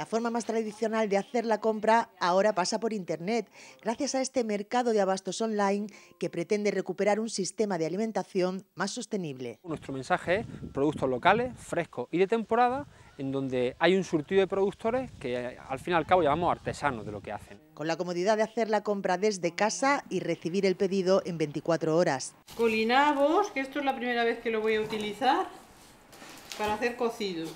La forma más tradicional de hacer la compra ahora pasa por Internet, gracias a este mercado de abastos online que pretende recuperar un sistema de alimentación más sostenible. Nuestro mensaje es productos locales, frescos y de temporada, en donde hay un surtido de productores que al fin y al cabo llamamos artesanos de lo que hacen. Con la comodidad de hacer la compra desde casa y recibir el pedido en 24 horas. Colinabos, que esto es la primera vez que lo voy a utilizar para hacer cocido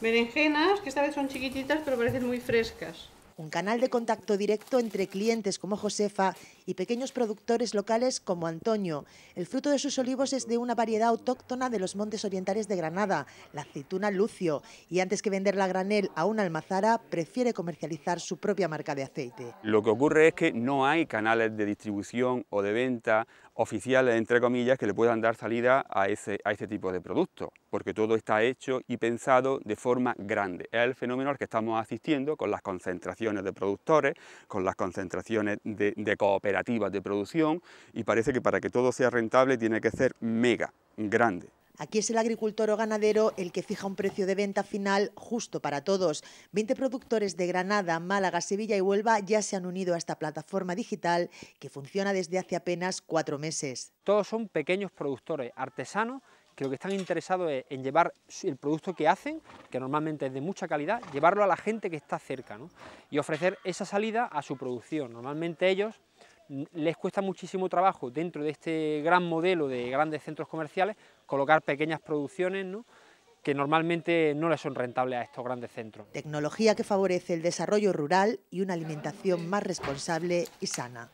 berenjenas, que esta vez son chiquititas pero parecen muy frescas un canal de contacto directo entre clientes como Josefa y pequeños productores locales como Antonio. El fruto de sus olivos es de una variedad autóctona de los montes orientales de Granada, la aceituna Lucio, y antes que vender la granel a una almazara, prefiere comercializar su propia marca de aceite. Lo que ocurre es que no hay canales de distribución o de venta oficiales, entre comillas, que le puedan dar salida a, ese, a este tipo de producto, porque todo está hecho y pensado de forma grande. Es el fenómeno al que estamos asistiendo con las concentraciones de productores, con las concentraciones de, cooperativas de producción y parece que para que todo sea rentable tiene que ser mega, grande. Aquí es el agricultor o ganadero el que fija un precio de venta final justo para todos. 20 productores de Granada, Málaga, Sevilla y Huelva ya se han unido a esta plataforma digital que funciona desde hace apenas cuatro meses. Todos son pequeños productores, artesanos que lo que están interesados es en llevar el producto que hacen, que normalmente es de mucha calidad, llevarlo a la gente que está cerca y ofrecer esa salida a su producción. Normalmente ellos les cuesta muchísimo trabajo dentro de este gran modelo de grandes centros comerciales colocar pequeñas producciones que normalmente no les son rentables a estos grandes centros. Tecnología que favorece el desarrollo rural y una alimentación más responsable y sana.